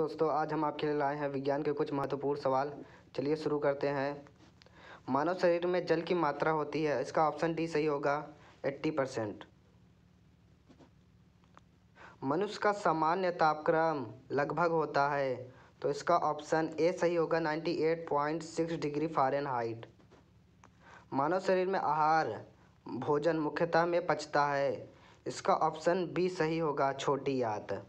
दोस्तों आज हम आपके लिए लाए हैं विज्ञान के कुछ महत्वपूर्ण सवाल चलिए शुरू करते हैं मानव शरीर में जल की मात्रा होती है इसका ऑप्शन डी सही होगा 80 परसेंट मनुष्य का सामान्य तापक्रम लगभग होता है तो इसका ऑप्शन ए सही होगा 98.6 डिग्री फारेनहाइट मानव शरीर में आहार भोजन मुख्यतः में पचता है इसका ऑप्शन बी सही होगा छोटी याद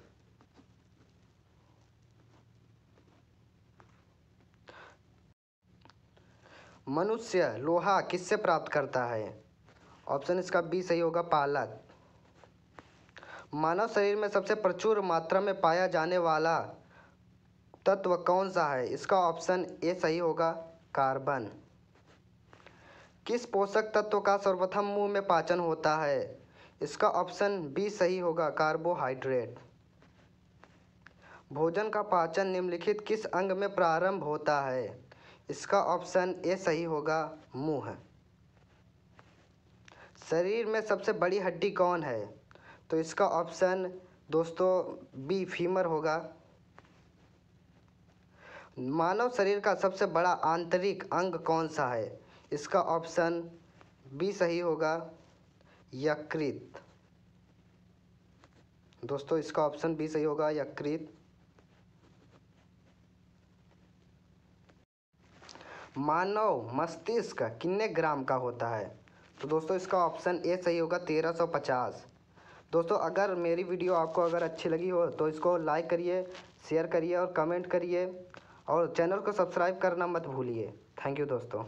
मनुष्य लोहा किससे प्राप्त करता है ऑप्शन इसका बी सही होगा पालक मानव शरीर में सबसे प्रचुर मात्रा में पाया जाने वाला तत्व कौन सा है इसका ऑप्शन ए सही होगा कार्बन किस पोषक तत्व का सर्वप्रथम मुंह में पाचन होता है इसका ऑप्शन बी सही होगा कार्बोहाइड्रेट भोजन का पाचन निम्नलिखित किस अंग में प्रारंभ होता है इसका ऑप्शन ए सही होगा मुंह शरीर में सबसे बड़ी हड्डी कौन है तो इसका ऑप्शन दोस्तों बी फीमर होगा मानव शरीर का सबसे बड़ा आंतरिक अंग कौन सा है इसका ऑप्शन बी सही होगा यकृत दोस्तों इसका ऑप्शन बी सही होगा यकृत मानव मस्तिष्क कितने ग्राम का होता है तो दोस्तों इसका ऑप्शन ए सही होगा तेरह सौ पचास दोस्तों अगर मेरी वीडियो आपको अगर अच्छी लगी हो तो इसको लाइक करिए शेयर करिए और कमेंट करिए और चैनल को सब्सक्राइब करना मत भूलिए थैंक यू दोस्तों